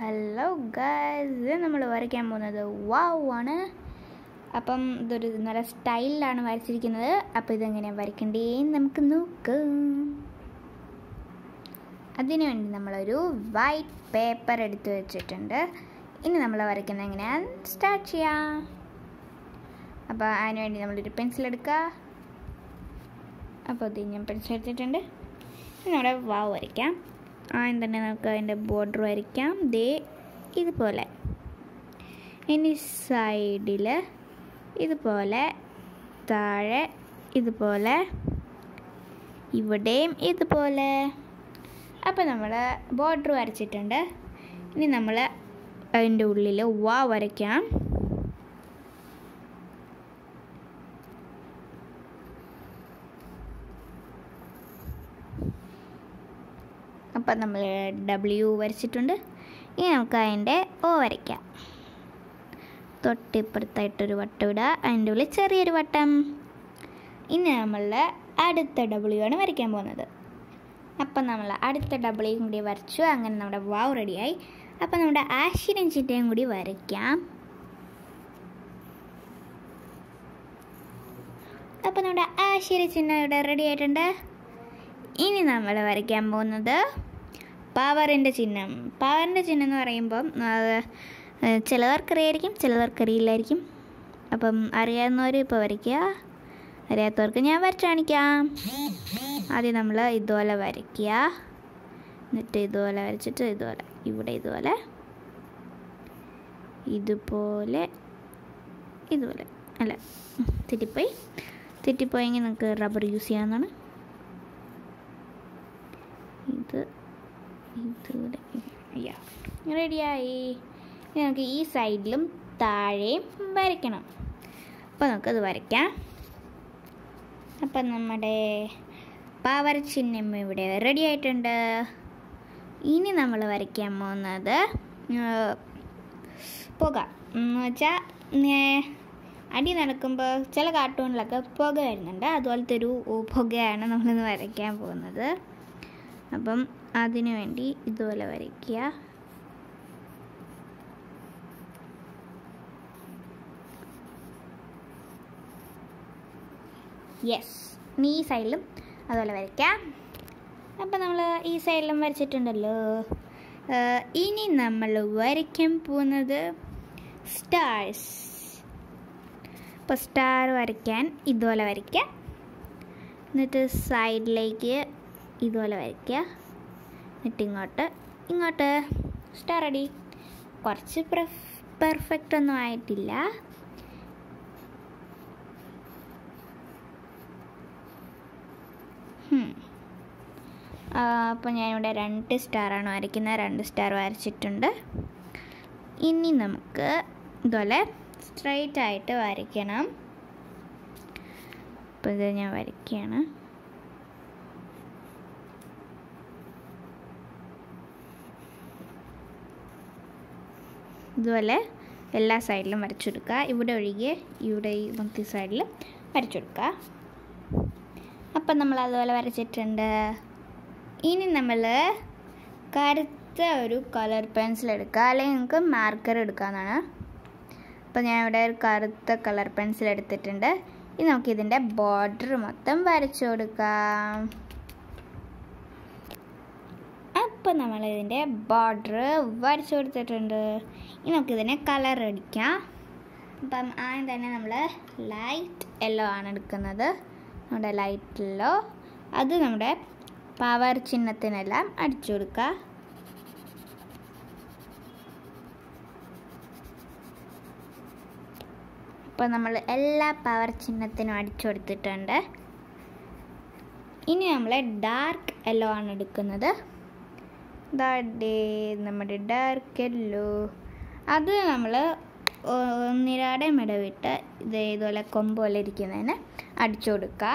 hello guys നമ്മൾ വരയ്ക്കാൻ പോകുന്നത് വാവ് ആണ് അപ്പം ഇതൊരു നല്ല സ്റ്റൈലിലാണ് വരച്ചിരിക്കുന്നത് അപ്പോൾ ഇതെങ്ങനെയാണ് വരയ്ക്കണ്ടേ നമുക്ക് നോക്ക് അതിനുവേണ്ടി നമ്മളൊരു വൈറ്റ് പേപ്പർ എടുത്തു വെച്ചിട്ടുണ്ട് ഇനി നമ്മൾ വരയ്ക്കുന്നത് എങ്ങനെയാണ് സ്റ്റാർട്ട് ചെയ്യാം അപ്പോൾ അതിനുവേണ്ടി നമ്മളൊരു പെൻസിൽ എടുക്കുക അപ്പോൾ ഇത് ഞാൻ പെൻസിൽ എടുത്തിട്ടുണ്ട് നമ്മുടെ വാവ് വരയ്ക്കാം ആദ്യം തന്നെ നമുക്ക് അതിൻ്റെ ബോർഡർ വരയ്ക്കാം ദേ ഇതുപോലെ ഇനി സൈഡിൽ ഇതുപോലെ താഴെ ഇതുപോലെ ഇവിടെയും ഇതുപോലെ അപ്പോൾ നമ്മൾ ബോർഡർ വരച്ചിട്ടുണ്ട് ഇനി നമ്മൾ അതിൻ്റെ ഉള്ളിൽ വാ വരയ്ക്കാം അപ്പം നമ്മൾ ഡബ്ല്യു വരച്ചിട്ടുണ്ട് ഇനി നമുക്ക് അതിൻ്റെ ഓ വരയ്ക്കാം തൊട്ടിപ്പുറത്തായിട്ടൊരു വട്ടം ഇടുക അതിൻ്റെ ഉള്ളിൽ ചെറിയൊരു വട്ടം ഇനി നമ്മളുടെ അടുത്ത ഡബ്ല്യു ആണ് വരയ്ക്കാൻ പോകുന്നത് അപ്പം നമ്മൾ അടുത്ത ഡബ്ല്യൂ കൂടി വരച്ചു അങ്ങനെ നമ്മുടെ വാവ് റെഡിയായി അപ്പം നമ്മുടെ ആശിനും ചിറ്റയും കൂടി വരയ്ക്കാം അപ്പം നമ്മുടെ ആശിര ചിഹ്നം ഇവിടെ റെഡി ആയിട്ടുണ്ട് ഇനി നമ്മൾ വരയ്ക്കാൻ പോകുന്നത് പവറിൻ്റെ ചിഹ്നം പവറിൻ്റെ ചിഹ്നം എന്ന് പറയുമ്പം അത് ചിലവർക്കറിയായിരിക്കും ചിലവർക്കറിയില്ലായിരിക്കും അപ്പം അറിയാവുന്നവർ ഇപ്പോൾ വരയ്ക്കുക അറിയാത്തവർക്ക് ഞാൻ വരച്ച് കാണിക്കാം ആദ്യം നമ്മൾ ഇതുപോലെ വരയ്ക്കുക എന്നിട്ട് ഇതുപോലെ വരച്ചിട്ട് ഇതുപോലെ ഇവിടെ ഇതുപോലെ ഇതുപോലെ ഇതുപോലെ അല്ല തെറ്റിപ്പോയി തെറ്റിപ്പോയെങ്കിൽ നമുക്ക് റബ്ബർ യൂസ് ചെയ്യാവുന്നതാണ് ഇത് റെഡിയായി ഇനി നമുക്ക് ഈ സൈഡിലും താഴെയും വരയ്ക്കണം അപ്പോൾ നമുക്കത് വരയ്ക്കാം അപ്പം നമ്മുടെ പവർ ചിഹ്നം ഇവിടെ റെഡി ആയിട്ടുണ്ട് ഇനി നമ്മൾ വരയ്ക്കാൻ പോകുന്നത് പുക എന്ന് വെച്ചാൽ അടി നടക്കുമ്പോൾ ചില കാർട്ടൂണിലൊക്കെ പുക വരുന്നുണ്ട് അതുപോലത്തെ ഒരു പുകയാണ് നമ്മളിന്ന് വരയ്ക്കാൻ പോകുന്നത് അപ്പം വേണ്ടി ഇതുപോലെ വരയ്ക്കുക യെസ് ഈ സൈഡിലും അതുപോലെ വരയ്ക്കാം അപ്പം നമ്മൾ ഈ സൈഡിലും വരച്ചിട്ടുണ്ടല്ലോ ഇനി നമ്മൾ വരയ്ക്കാൻ പോകുന്നത് സ്റ്റാർസ് അപ്പോൾ സ്റ്റാർ വരയ്ക്കാൻ ഇതുപോലെ വരയ്ക്കുക എന്നിട്ട് സൈഡിലേക്ക് ഇതുപോലെ വരയ്ക്കുക എന്നിട്ട് ഇങ്ങോട്ട് ഇങ്ങോട്ട് സ്റ്റാർ റെഡി കുറച്ച് പെർഫെക്റ്റ് ഒന്നും ആയിട്ടില്ല അപ്പോൾ ഞാനിവിടെ രണ്ട് സ്റ്റാറാണ് വരയ്ക്കുന്നത് രണ്ട് സ്റ്റാർ വരച്ചിട്ടുണ്ട് ഇനി നമുക്ക് ഇതുപോലെ സ്ട്രൈറ്റ് ആയിട്ട് വരയ്ക്കണം അപ്പോൾ ഇത് ഞാൻ വരയ്ക്കുകയാണ് ഇതുപോലെ എല്ലാ സൈഡിലും വരച്ചെടുക്കുക ഇവിടെ ഒഴികെ ഇവിടെ ഈ മുത്തി സൈഡിൽ വരച്ചെടുക്കുക അപ്പം നമ്മൾ അതുപോലെ വരച്ചിട്ടുണ്ട് ഇനി നമ്മൾ കറുത്ത ഒരു കളർ പെൻസിൽ എടുക്കുക അല്ലെങ്കിൽ നിങ്ങൾക്ക് മാർക്കർ എടുക്കാമെന്നാണ് അപ്പോൾ ഞാൻ ഇവിടെ ഒരു കറുത്ത കളർ പെൻസിൽ എടുത്തിട്ടുണ്ട് ഇനി നമുക്കിതിൻ്റെ ബോർഡർ മൊത്തം വരച്ചു കൊടുക്കാം അപ്പോൾ നമ്മളിതിൻ്റെ ബോർഡർ വരച്ചു കൊടുത്തിട്ടുണ്ട് ഇനി നമുക്കിതിനെ കളർ അടിക്കാം അപ്പം ആദ്യം തന്നെ നമ്മൾ ലൈറ്റ് യെല്ലോ ആണ് എടുക്കുന്നത് നമ്മുടെ ലൈറ്റ് യെല്ലോ അത് നമ്മുടെ പവർ ചിഹ്നത്തിനെല്ലാം അടിച്ചു കൊടുക്കുക അപ്പോൾ നമ്മൾ എല്ലാ പവർ ചിഹ്നത്തിനും അടിച്ചു കൊടുത്തിട്ടുണ്ട് ഇനി നമ്മൾ ഡാർക്ക് യെല്ലോ ആണ് എടുക്കുന്നത് ദാഡേ നമ്മുടെ ഡാർക്ക് എല്ലോ അത് നമ്മൾ ഒന്നിരാടെ മിടവിട്ട് ഇത് ഇതുപോലെ കൊമ്പ് പോലെ ഇരിക്കുന്നതിന് അടിച്ചു കൊടുക്കുക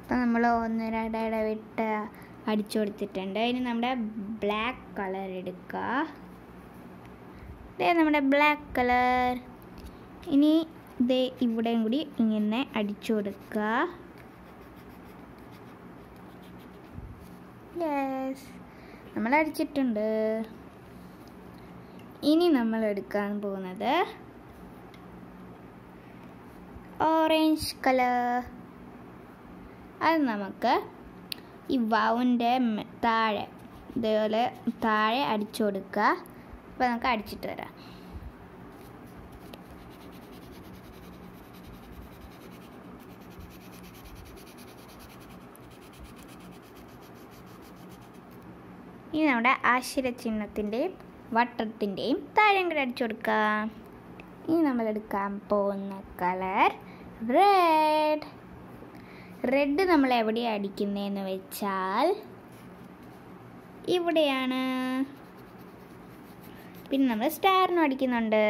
അപ്പം നമ്മൾ ഒന്നിരാടെ ഇടവിട്ട് അടിച്ചു കൊടുത്തിട്ടുണ്ട് ഇനി നമ്മുടെ ബ്ലാക്ക് കളർ എടുക്കുക നമ്മുടെ ബ്ലാക്ക് കളർ ഇനി ദേ ഇവിടെയും കൂടി ഇങ്ങനെ അടിച്ചു കൊടുക്കുക യെസ് നമ്മൾ അടിച്ചിട്ടുണ്ട് ഇനി നമ്മൾ എടുക്കാൻ പോകുന്നത് ഓറഞ്ച് കളർ അത് നമുക്ക് ഈ വൗൻ്റെ താഴെ ഇതേപോലെ താഴെ അടിച്ചു കൊടുക്കുക അപ്പോൾ നമുക്ക് അടിച്ചിട്ട് വരാം ഇനി നമ്മുടെ ആശ്ചര്യചിഹ്നത്തിൻ്റെയും വട്ടത്തിൻ്റെയും താഴെ കൂടെ അടിച്ചു കൊടുക്കാം ഇനി നമ്മൾ എടുക്കാൻ പോകുന്ന കളർ റെഡ് റെഡ് നമ്മൾ എവിടെയാണ് അടിക്കുന്നതെന്ന് വെച്ചാൽ ഇവിടെയാണ് പിന്നെ നമ്മൾ സ്റ്റാറിനും അടിക്കുന്നുണ്ട്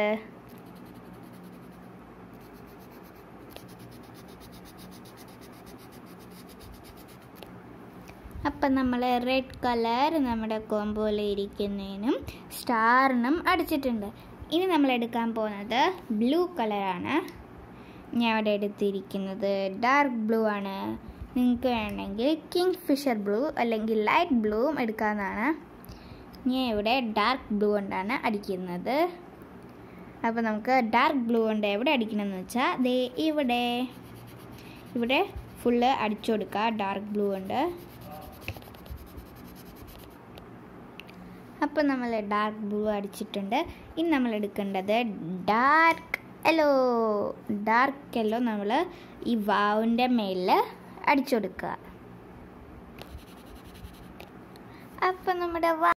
അപ്പം നമ്മൾ റെഡ് കളർ നമ്മുടെ കോമ്പോയിൽ ഇരിക്കുന്നതിനും സ്റ്റാറിനും അടിച്ചിട്ടുണ്ട് ഇനി നമ്മൾ എടുക്കാൻ പോകുന്നത് ബ്ലൂ കളറാണ് ഞാൻ അവിടെ എടുത്തിരിക്കുന്നത് ഡാർക്ക് ബ്ലൂ ആണ് നിങ്ങൾക്ക് വേണമെങ്കിൽ കിങ് ഫിഷർ ബ്ലൂ അല്ലെങ്കിൽ ലൈറ്റ് ബ്ലൂവും എടുക്കാമെന്നാണ് ഞാൻ ഇവിടെ ഡാർക്ക് ബ്ലൂ കൊണ്ടാണ് അടിക്കുന്നത് അപ്പോൾ നമുക്ക് ഡാർക്ക് ബ്ലൂ കൊണ്ട് എവിടെ അടിക്കണമെന്ന് വെച്ചാൽ ദേ ഇവിടെ ഇവിടെ ഫുള്ള് അടിച്ചു കൊടുക്കുക ഡാർക്ക് ബ്ലൂ കൊണ്ട് അപ്പോൾ നമ്മൾ ഡാർക്ക് ബ്ലൂ അടിച്ചിട്ടുണ്ട് ഇനി നമ്മൾ എടുക്കേണ്ടത് ഡാർക്ക് എല്ലോ ഡാർക്ക് എല്ലോ നമ്മൾ ഈ വാവിൻ്റെ മേലിൽ അടിച്ചു കൊടുക്കുക അപ്പം നമ്മുടെ വാ